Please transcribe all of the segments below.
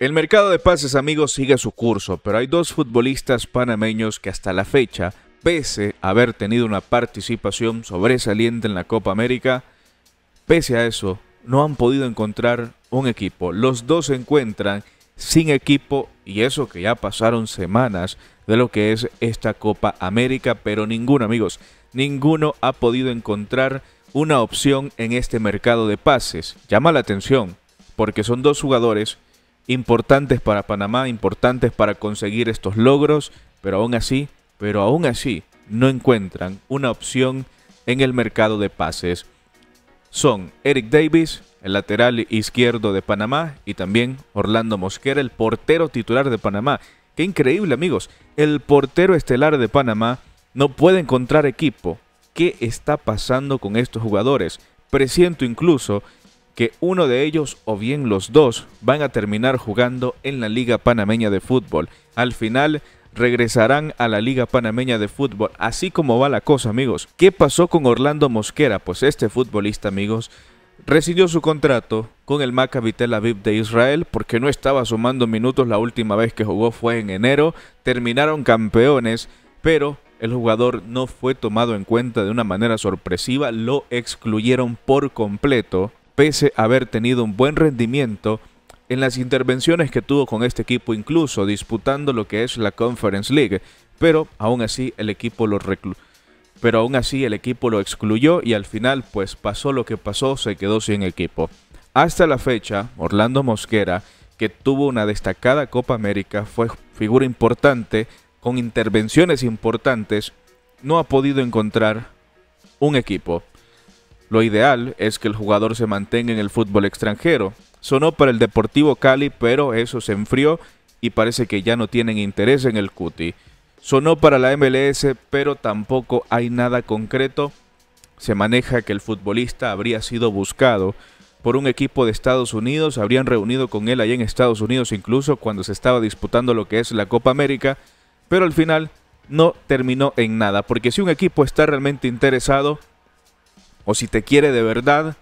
El mercado de pases, amigos, sigue su curso, pero hay dos futbolistas panameños que hasta la fecha, pese a haber tenido una participación sobresaliente en la Copa América, pese a eso, no han podido encontrar un equipo. Los dos se encuentran sin equipo y eso que ya pasaron semanas de lo que es esta Copa América, pero ninguno, amigos, ninguno ha podido encontrar una opción en este mercado de pases. Llama la atención porque son dos jugadores importantes para Panamá, importantes para conseguir estos logros, pero aún así, pero aún así no encuentran una opción en el mercado de pases. Son Eric Davis, el lateral izquierdo de Panamá, y también Orlando Mosquera, el portero titular de Panamá. Qué increíble amigos, el portero estelar de Panamá no puede encontrar equipo. ¿Qué está pasando con estos jugadores? Presiento incluso que uno de ellos o bien los dos van a terminar jugando en la Liga Panameña de Fútbol. Al final regresarán a la Liga Panameña de Fútbol. Así como va la cosa, amigos. ¿Qué pasó con Orlando Mosquera? Pues este futbolista, amigos, rescindió su contrato con el Maccabi Tel Aviv de Israel porque no estaba sumando minutos. La última vez que jugó fue en enero. Terminaron campeones, pero el jugador no fue tomado en cuenta de una manera sorpresiva, lo excluyeron por completo pese a haber tenido un buen rendimiento en las intervenciones que tuvo con este equipo, incluso disputando lo que es la Conference League, pero aún así el equipo lo pero así el equipo lo excluyó y al final pues pasó lo que pasó, se quedó sin equipo. Hasta la fecha, Orlando Mosquera, que tuvo una destacada Copa América, fue figura importante, con intervenciones importantes, no ha podido encontrar un equipo. Lo ideal es que el jugador se mantenga en el fútbol extranjero. Sonó para el Deportivo Cali, pero eso se enfrió y parece que ya no tienen interés en el Cuti. Sonó para la MLS, pero tampoco hay nada concreto. Se maneja que el futbolista habría sido buscado por un equipo de Estados Unidos, habrían reunido con él allá en Estados Unidos incluso cuando se estaba disputando lo que es la Copa América, pero al final no terminó en nada, porque si un equipo está realmente interesado, o si te quiere de verdad,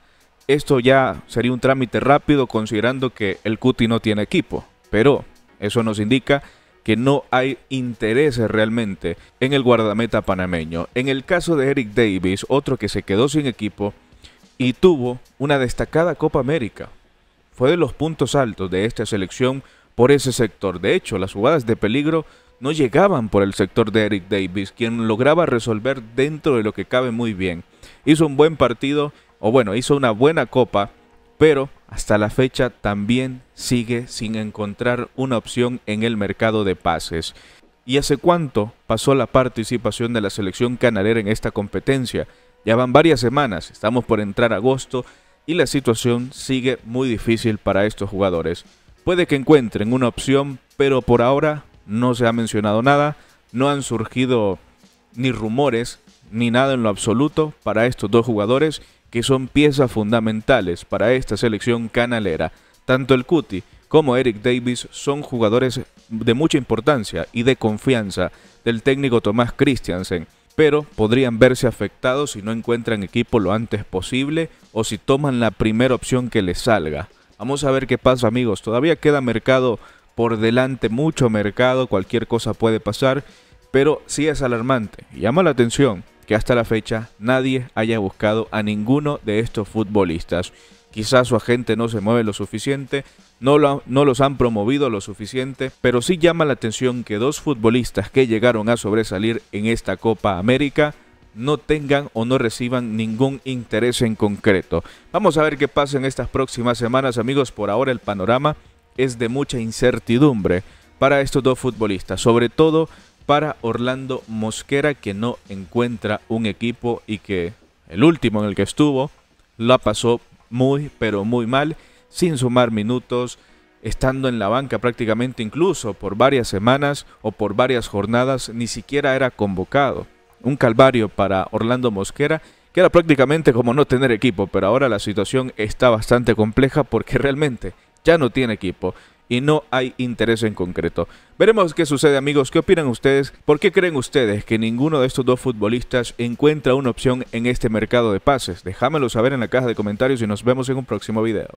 esto ya sería un trámite rápido considerando que el Cuti no tiene equipo. Pero eso nos indica que no hay intereses realmente en el guardameta panameño. En el caso de Eric Davis, otro que se quedó sin equipo y tuvo una destacada Copa América. Fue de los puntos altos de esta selección por ese sector. De hecho, las jugadas de peligro no llegaban por el sector de Eric Davis, quien lograba resolver dentro de lo que cabe muy bien hizo un buen partido, o bueno, hizo una buena copa, pero hasta la fecha también sigue sin encontrar una opción en el mercado de pases. ¿Y hace cuánto pasó la participación de la selección canalera en esta competencia? Ya van varias semanas, estamos por entrar agosto y la situación sigue muy difícil para estos jugadores. Puede que encuentren una opción, pero por ahora no se ha mencionado nada, no han surgido ni rumores ni nada en lo absoluto para estos dos jugadores que son piezas fundamentales para esta selección canalera. Tanto el Cuti como Eric Davis son jugadores de mucha importancia y de confianza del técnico Tomás Christiansen, pero podrían verse afectados si no encuentran equipo lo antes posible o si toman la primera opción que les salga. Vamos a ver qué pasa amigos, todavía queda mercado por delante, mucho mercado, cualquier cosa puede pasar, pero sí es alarmante, llama la atención que hasta la fecha nadie haya buscado a ninguno de estos futbolistas. Quizás su agente no se mueve lo suficiente, no, no, los han promovido lo suficiente, pero sí llama la atención que dos futbolistas que llegaron a sobresalir en esta Copa América no tengan o no reciban ningún interés en concreto. Vamos a ver qué pasa en estas próximas semanas, amigos. Por ahora el panorama es de mucha incertidumbre para estos dos futbolistas, sobre todo para Orlando Mosquera que no encuentra un equipo y que el último en el que estuvo la pasó muy pero muy mal, sin sumar minutos, estando en la banca prácticamente incluso por varias semanas o por varias jornadas, ni siquiera era convocado. Un calvario para Orlando Mosquera que era prácticamente como no tener equipo, pero ahora la situación está bastante compleja porque realmente ya no tiene equipo y no hay interés en concreto. Veremos qué sucede amigos, qué opinan ustedes, por qué creen ustedes que ninguno de estos dos futbolistas encuentra una opción en este mercado de pases. Déjamelo saber en la caja de comentarios y nos vemos en un próximo video.